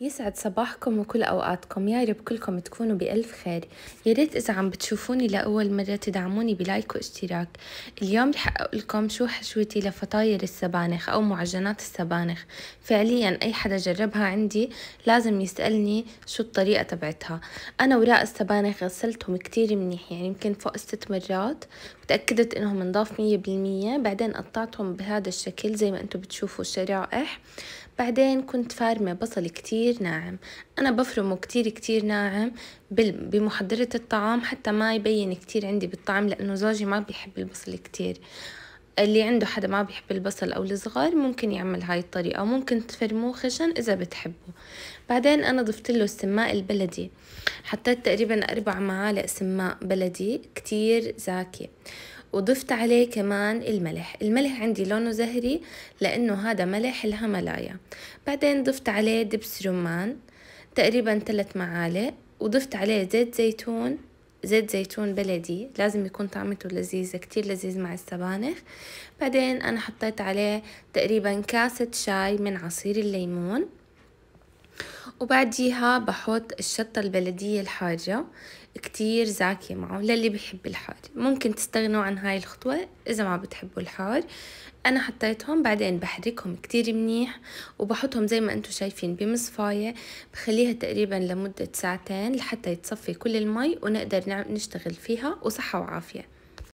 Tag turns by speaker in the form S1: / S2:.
S1: يسعد صباحكم وكل أوقاتكم يا رب كلكم تكونوا بألف خير يا ريت إذا عم بتشوفوني لأول مرة تدعموني بلايك واشتراك اليوم رح أقول لكم شو حشوتي لفطاير السبانخ أو معجنات السبانخ فعليا أي حدا جربها عندي لازم يسألني شو الطريقة تبعتها أنا وراء السبانخ غسلتهم كتير منيح يعني يمكن فوق ست مرات تأكدت إنهم انضاف مية بالمية بعدين قطعتهم بهذا الشكل زي ما أنتم بتشوفوا الشرائح بعدين كنت فارمة بصل كتير كتير ناعم أنا بفرمه كتير كتير ناعم بمحضرة الطعام حتى ما يبين كتير عندي بالطعم لأنه زوجي ما بيحب البصل كتير اللي عنده حدا ما بيحب البصل أو الصغار ممكن يعمل هاي الطريقة ممكن تفرموه خشن إذا بتحبه بعدين أنا ضفت له السماء البلدي حطيت تقريبا أربع معالق سماء بلدي كتير زاكي وضفت عليه كمان الملح الملح عندي لونه زهري لأنه هذا ملح الهملايا بعدين ضفت عليه دبس رمان تقريبا ثلاث معالق وضفت عليه زيت زيتون زيت زيتون بلدي لازم يكون طعمته لذيذة كتير لذيذ مع السبانخ بعدين أنا حطيت عليه تقريبا كاسة شاي من عصير الليمون وبعديها بحط الشطة البلدية الحارة كتير زاكية معه للي بحب الحار ممكن تستغنوا عن هاي الخطوة إذا ما بتحبوا الحار أنا حطيتهم بعدين بحركهم كتير منيح وبحطهم زي ما أنتم شايفين بمصفاية بخليها تقريبا لمدة ساعتين لحتى يتصفي كل المي ونقدر نشتغل فيها وصحة وعافية